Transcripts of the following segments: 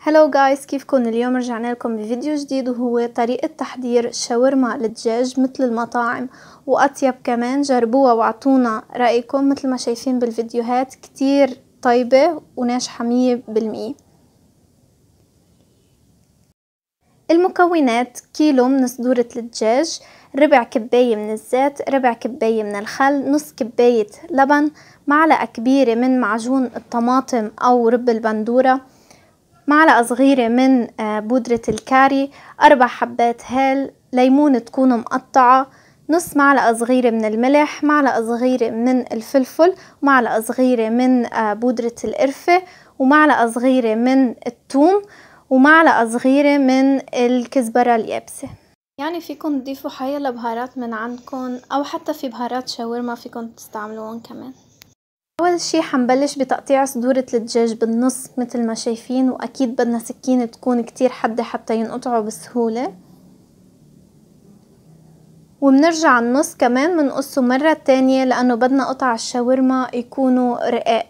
هلو جايز كيفكن اليوم رجعنا لكم بفيديو جديد وهو طريقة تحضير شاورما للدجاج مثل المطاعم وأطيب كمان جربوها وعطونا رأيكم مثل ما شايفين بالفيديوهات كتير طيبة وناجحة مية بالمية المكونات كيلو من صدورة الدجاج ربع كباية من الزيت ربع كباية من الخل نص كباية لبن معلقة كبيرة من معجون الطماطم أو رب البندورة معلقة صغيرة من آه، بودرة الكاري أربع حبات هيل ليمون تكون مقطعة نص معلقة صغيرة من الملح معلقة صغيرة من الفلفل معلقة صغيرة من آه، بودرة القرفة ومعلقة صغيرة من الثوم ومعلقة صغيرة من الكزبرة اليابسة يعني فيكم تضيفوا حيالة بهارات من عندكم او حتى في بهارات شاورما فيكم تستعملوهم كمان أول شي حنبلش بتقطيع صدورة الدجاج بالنص متل ما شايفين وأكيد بدنا سكينة تكون كتير حادة حتى ينقطعوا بسهولة وبنرجع النص كمان بنقصه مرة تانية لأنه بدنا قطع الشاورما يكونوا رقاق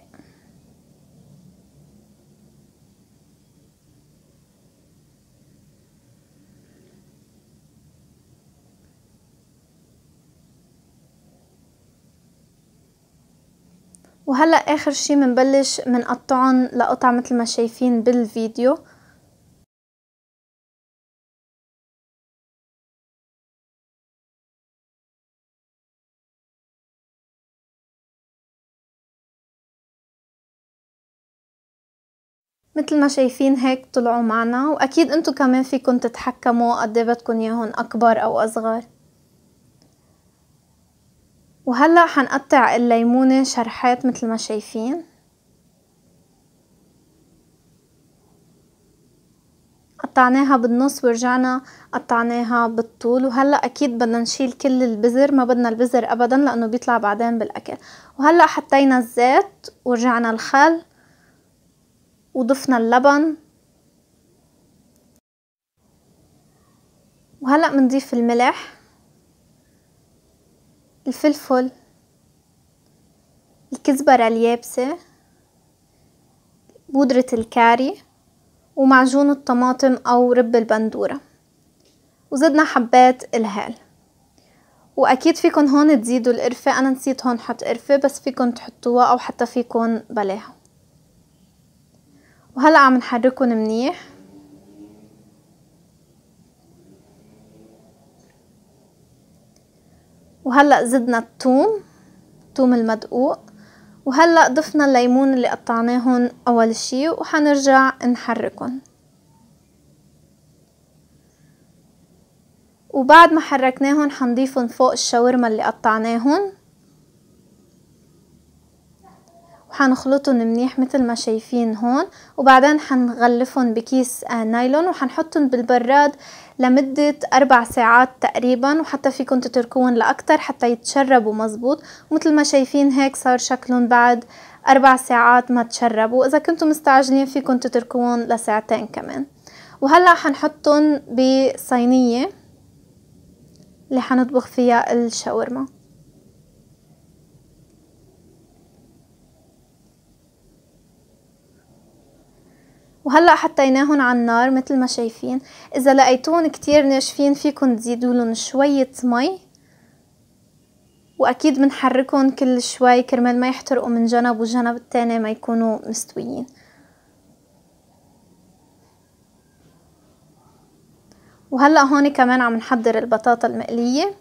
وهلا اخر شي منبلش منقطعن لقطع متل ما شايفين بالفيديو مثل ما شايفين هيك طلعوا معنا واكيد انتو كمان فيكن تتحكموا قد إيه بدكن اياهم اكبر او اصغر وهلأ حنقطع الليمونة شرحات مثل ما شايفين قطعناها بالنص ورجعنا قطعناها بالطول وهلا اكيد بدنا نشيل كل البذر ما بدنا البذر ابدا لانه بيطلع بعدين بالاكل وهلا حطينا الزيت ورجعنا الخل وضفنا اللبن وهلا بنضيف الملح الفلفل الكزبرة اليابسة بودرة الكاري ومعجون الطماطم أو رب البندورة وزدنا حبات الهال واكيد فيكن هون تزيدوا القرفة انا نسيت هون حط قرفة بس فيكن تحطوها او حتى فيكن بلاها وهلا عم نحركن منيح وهلأ زدنا الثوم الثوم المدقوق وهلأ ضفنا الليمون اللي قطعناهن أول شي وحنرجع نحركهم وبعد ما حركناهن حنضيفهم فوق الشاورما اللي قطعناهن حنخلطهم منيح مثل ما شايفين هون وبعدين حنغلفهم بكيس آه، نايلون وحنحطهم بالبراد لمدة أربع ساعات تقريبا وحتى فيكم تتركوهم لأكتر حتى يتشربوا مزبوط ومثل ما شايفين هيك صار شكلهم بعد أربع ساعات ما تشربوا إذا كنتم مستعجلين فيكم تتركوهم لساعتين كمان وهلأ حنحطهم بصينية اللي حنطبخ فيها الشاورما وهلأ حطيناهم على النار مثل ما شايفين اذا لقيتون كتير ناشفين فيكن تزيدولن شوية مي واكيد بنحركهم كل شوي كرمال ما يحترقوا من جنب والجنب التاني ما يكونوا مستويين وهلأ هون كمان عم نحضر البطاطا المقلية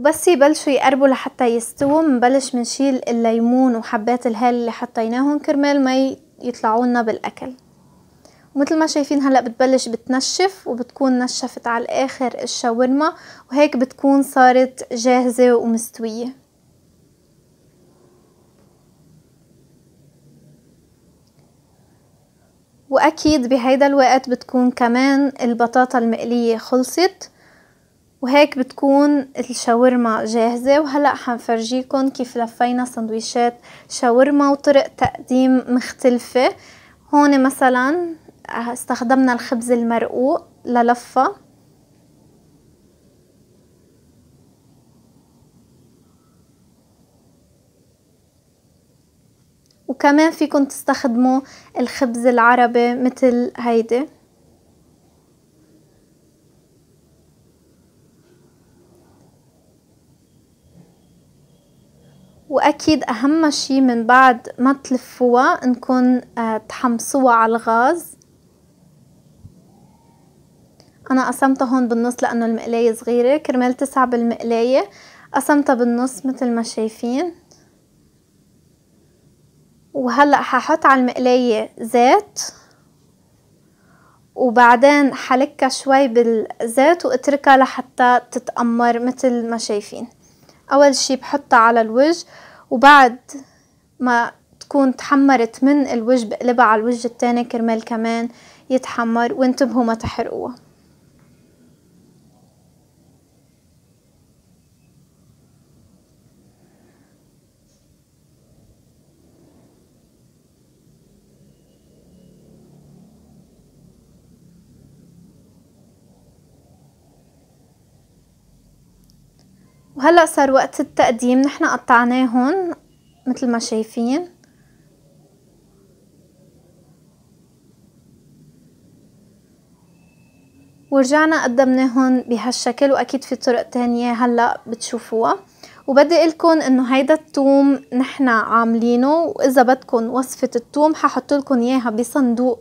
بس يبلشوا يقربوا لحتى يستووا منبلش منشيل الليمون وحبات الهال اللي حطيناهم كرمال ما يطلعوا لنا بالاكل ومثل ما شايفين هلا بتبلش بتنشف وبتكون نشفت على الاخر الشاورما وهيك بتكون صارت جاهزه ومستويه واكيد بهيدا الوقت بتكون كمان البطاطا المقليه خلصت وهيك بتكون الشاورما جاهزة وهلأ حنفرجيكم كيف لفينا سندويشات شاورما وطرق تقديم مختلفة هون مثلا آه، استخدمنا الخبز المرقوق للفة وكمان فيكن تستخدموا الخبز العربي مثل هيدي واكيد اهم شي من بعد ما تلفوها انكم آه، تحمصوها على الغاز انا قسمتها هون بالنص لانه المقلاية صغيرة كرمال تسعة بالمقلاية قسمتها بالنص مثل ما شايفين وهلأ ححط على المقلاية زيت وبعدين حلكها شوي بالزيت واتركها لحتى تتأمر مثل ما شايفين اول شي بحطها على الوجه وبعد ما تكون تحمرت من الوجه بقلبها على الوجه التاني كرمال كمان يتحمر وانتبهوا ما تحرقوها وهلا صار وقت التقديم نحن هون مثل ما شايفين ورجعنا هون بهالشكل واكيد في طرق تانية هلا بتشوفوها وبدي لكم انه هيدا الثوم نحن عاملينه واذا بدكم وصفة الثوم ححط لكم اياها بصندوق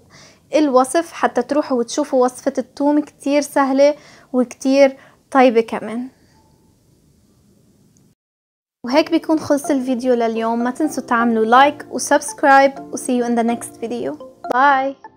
الوصف حتى تروحوا وتشوفوا وصفة الثوم كتير سهلة وكتير طيبة كمان وهيك بيكون خلص الفيديو لليوم ما تنسوا تعملوا لايك وسبسكرايب وسي يو ان ذا نيكست فيديو باي